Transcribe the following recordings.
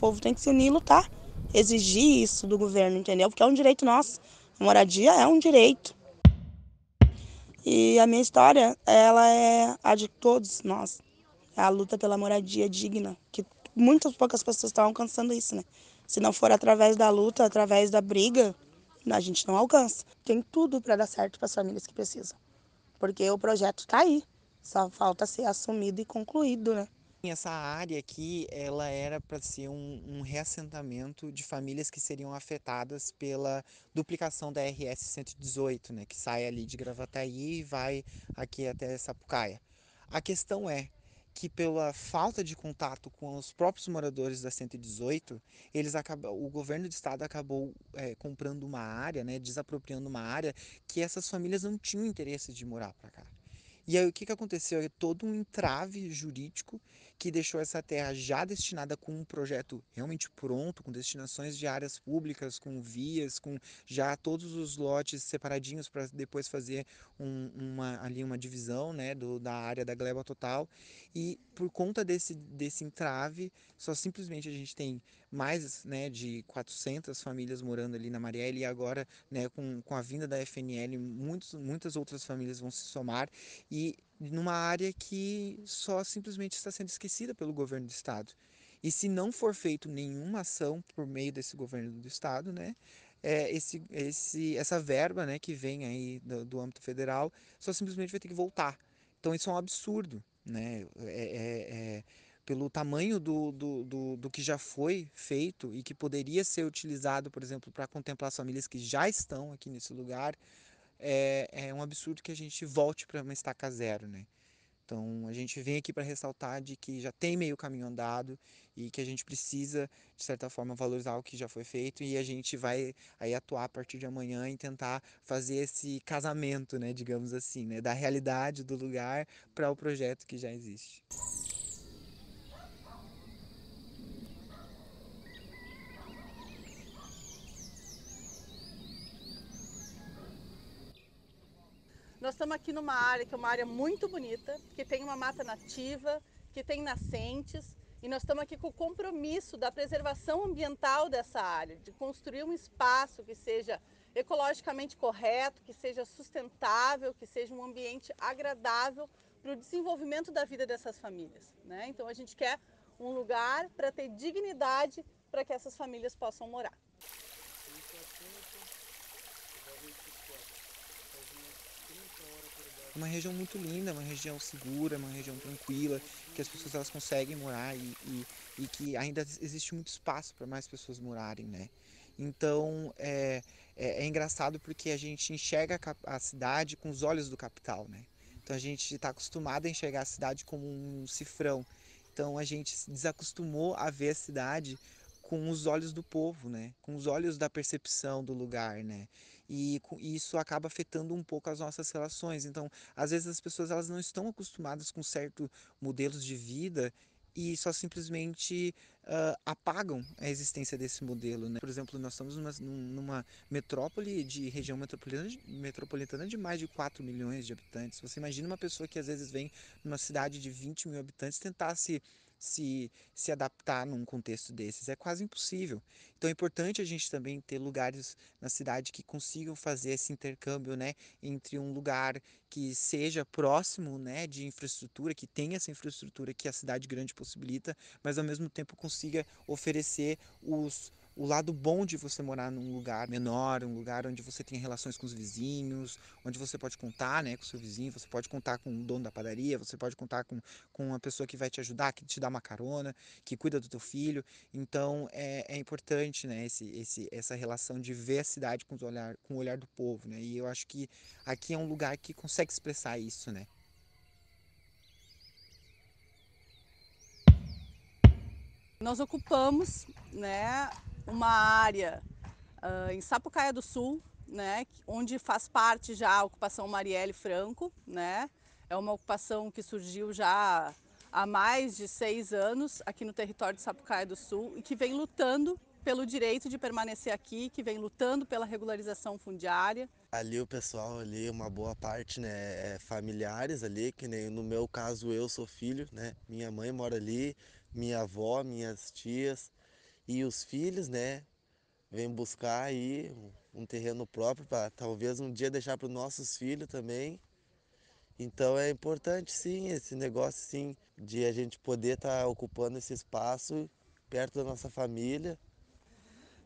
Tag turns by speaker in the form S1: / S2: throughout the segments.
S1: povo tem que se unir e lutar, exigir isso do governo, entendeu? Porque é um direito nosso. A moradia é um direito. E a minha história, ela é a de todos nós. É a luta pela moradia digna, que muitas poucas pessoas estão alcançando isso, né? Se não for através da luta, através da briga, a gente não alcança. Tem tudo para dar certo para as famílias que precisam. Porque o projeto está aí, só falta ser assumido e concluído, né?
S2: Essa área aqui, ela era para ser um, um, reassentamento de famílias que seriam afetadas pela duplicação da RS 118, né, que sai ali de Gravataí e vai aqui até Sapucaia. A questão é que pela falta de contato com os próprios moradores da 118, eles acabam, o governo do estado acabou é, comprando uma área, né, desapropriando uma área que essas famílias não tinham interesse de morar para cá. E aí o que, que aconteceu? É todo um entrave jurídico que deixou essa terra já destinada com um projeto realmente pronto, com destinações de áreas públicas, com vias, com já todos os lotes separadinhos para depois fazer um, uma, ali uma divisão né, do, da área da gleba total. E por conta desse, desse entrave, só simplesmente a gente tem mais né, de 400 famílias morando ali na Marielle e agora né, com, com a vinda da FNL muitos, muitas outras famílias vão se somar e numa área que só simplesmente está sendo esquecida pelo governo do estado. E se não for feito nenhuma ação por meio desse governo do estado, né, é, esse, esse, essa verba, né, que vem aí do, do âmbito federal, só simplesmente vai ter que voltar. Então isso é um absurdo, né? É, é, é pelo tamanho do, do, do, do, que já foi feito e que poderia ser utilizado, por exemplo, para contemplar as famílias que já estão aqui nesse lugar, é, é um absurdo que a gente volte para uma estaca zero, né? Então a gente vem aqui para ressaltar de que já tem meio caminho andado e que a gente precisa de certa forma valorizar o que já foi feito e a gente vai aí atuar a partir de amanhã e tentar fazer esse casamento, né, digamos assim, né, da realidade do lugar para o projeto que já existe.
S3: Nós estamos aqui numa área que é uma área muito bonita, que tem uma mata nativa, que tem nascentes, e nós estamos aqui com o compromisso da preservação ambiental dessa área, de construir um espaço que seja ecologicamente correto, que seja sustentável, que seja um ambiente agradável para o desenvolvimento da vida dessas famílias. Né? Então a gente quer um lugar para ter dignidade para que essas famílias possam morar.
S2: É uma região muito linda, uma região segura, uma região tranquila, que as pessoas elas conseguem morar e, e, e que ainda existe muito espaço para mais pessoas morarem, né? Então é, é, é, engraçado porque a gente enxerga a, a, cidade com os olhos do capital, né? Então a gente está acostumado a enxergar a cidade como um cifrão. Então a gente se desacostumou a ver a cidade com os olhos do povo, né? Com os olhos da percepção do lugar, né? E isso acaba afetando um pouco as nossas relações. Então, às vezes as pessoas elas não estão acostumadas com certos modelos de vida e só simplesmente uh, apagam a existência desse modelo. Né? Por exemplo, nós estamos numa, numa metrópole de região metropolitana de, metropolitana de mais de 4 milhões de habitantes. Você imagina uma pessoa que às vezes vem numa cidade de 20 mil habitantes tentar se se, se adaptar num contexto desses. É quase impossível. Então é importante a gente também ter lugares na cidade que consigam fazer esse intercâmbio, né? Entre um lugar que seja próximo, né? De infraestrutura, que tenha essa infraestrutura que a cidade grande possibilita, mas ao mesmo tempo consiga oferecer os o lado bom de você morar num lugar menor, um lugar onde você tem relações com os vizinhos, onde você pode contar né, com o seu vizinho, você pode contar com o dono da padaria, você pode contar com, com uma pessoa que vai te ajudar, que te dá uma carona, que cuida do teu filho. Então é, é importante né, esse, esse, essa relação de ver a cidade com, olhar, com o olhar do povo. Né? E eu acho que aqui é um lugar que consegue expressar isso. Né?
S3: Nós ocupamos né, uma área uh, em Sapucaia do Sul, né, onde faz parte já a ocupação Marielle Franco, né? É uma ocupação que surgiu já há mais de seis anos aqui no território de Sapucaia do Sul e que vem lutando pelo direito de permanecer aqui, que vem lutando pela regularização fundiária. Ali
S4: o pessoal ali, uma boa parte, né, é familiares ali, que nem no meu caso eu sou filho, né? Minha mãe mora ali, minha avó, minhas tias, e os filhos, né, vêm buscar aí um terreno próprio para talvez um dia deixar para os nossos filhos também. Então é importante sim esse negócio sim de a gente poder estar tá ocupando esse espaço perto da nossa família.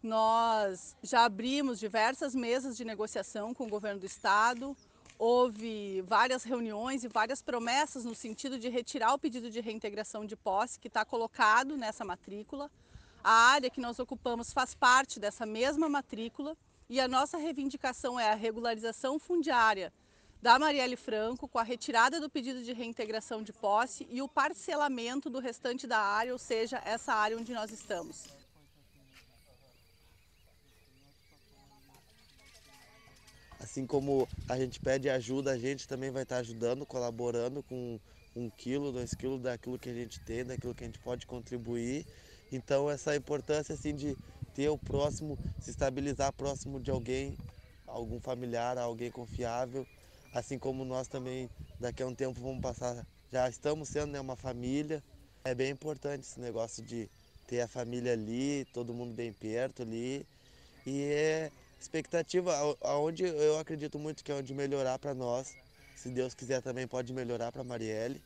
S3: Nós já abrimos diversas mesas de negociação com o governo do estado, houve várias reuniões e várias promessas no sentido de retirar o pedido de reintegração de posse que está colocado nessa matrícula. A área que nós ocupamos faz parte dessa mesma matrícula e a nossa reivindicação é a regularização fundiária da Marielle Franco com a retirada do pedido de reintegração de posse e o parcelamento do restante da área, ou seja, essa área onde nós estamos.
S4: Assim como a gente pede ajuda, a gente também vai estar ajudando, colaborando com um quilo, dois quilos daquilo que a gente tem, daquilo que a gente pode contribuir. Então essa importância assim de ter o próximo, se estabilizar próximo de alguém, algum familiar, alguém confiável, assim como nós também daqui a um tempo vamos passar, já estamos sendo né, uma família. É bem importante esse negócio de ter a família ali, todo mundo bem perto ali. E é expectativa aonde eu acredito muito que é onde melhorar para nós. Se Deus quiser também pode melhorar para Marielle.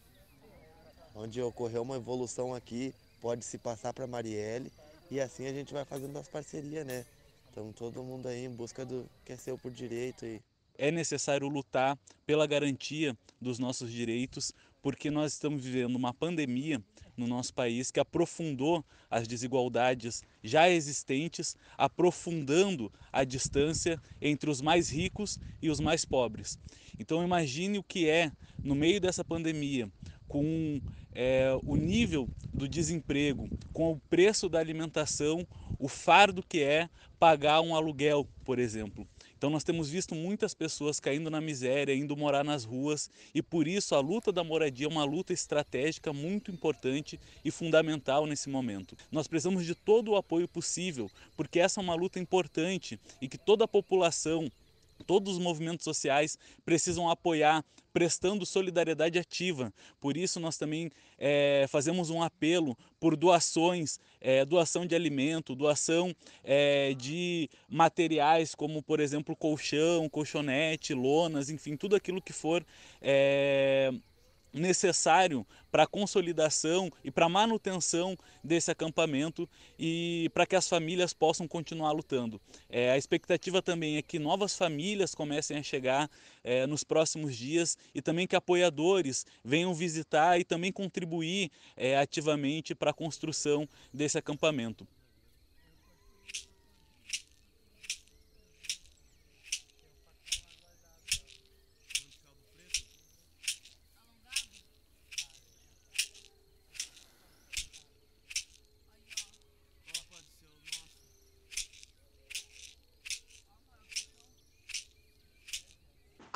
S4: Onde ocorreu uma evolução aqui pode se passar para Marielle e assim a gente vai fazendo as parcerias, né? Então todo mundo aí em busca do
S5: que é seu por direito e é necessário lutar pela garantia dos nossos direitos, porque nós estamos vivendo uma pandemia no nosso país que aprofundou as desigualdades já existentes, aprofundando a distância entre os mais ricos e os mais pobres. Então imagine o que é no meio dessa pandemia com é, o nível do desemprego, com o preço da alimentação, o fardo que é pagar um aluguel, por exemplo. Então nós temos visto muitas pessoas caindo na miséria, indo morar nas ruas e por isso a luta da moradia é uma luta estratégica muito importante e fundamental nesse momento. Nós precisamos de todo o apoio possível, porque essa é uma luta importante e que toda a população Todos os movimentos sociais precisam apoiar, prestando solidariedade ativa. Por isso, nós também é, fazemos um apelo por doações, é, doação de alimento, doação é, de materiais como, por exemplo, colchão, colchonete, lonas, enfim, tudo aquilo que for necessário para a consolidação e para a manutenção desse acampamento e para que as famílias possam continuar lutando. É, a expectativa também é que novas famílias comecem a chegar é, nos próximos dias e também que apoiadores venham visitar e também contribuir é, ativamente para a construção desse acampamento.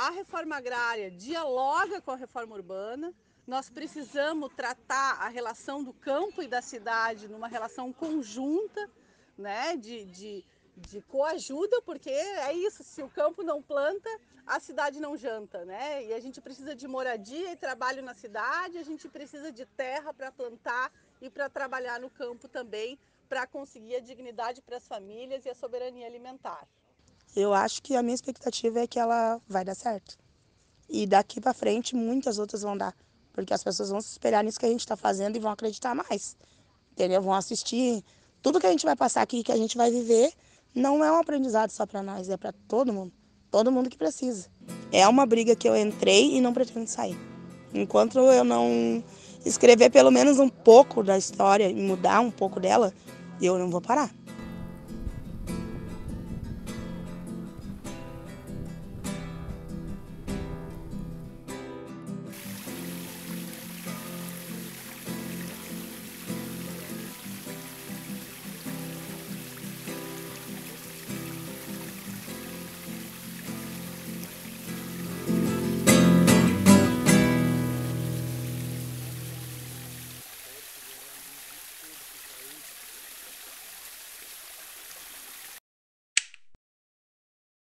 S3: a reforma agrária dialoga com a reforma urbana. Nós precisamos tratar a relação do campo e da cidade numa relação conjunta, né, de, de, de coajuda, porque é isso, se o campo não planta, a cidade não janta, né? E a gente precisa de moradia e trabalho na cidade, a gente precisa de terra para plantar e para trabalhar no campo também, para conseguir a dignidade para as famílias e a soberania alimentar
S1: eu acho que a minha expectativa é que ela vai dar certo. E daqui para frente muitas outras vão dar, porque as pessoas vão se espelhar nisso que a gente está fazendo e vão acreditar mais. Entendeu? Vão assistir. Tudo que a gente vai passar aqui, que a gente vai viver, não é um aprendizado só para nós, é para todo mundo. Todo mundo que precisa. É uma briga que eu entrei e não pretendo sair. Enquanto eu não escrever pelo menos um pouco da história e mudar um pouco dela, eu não vou parar.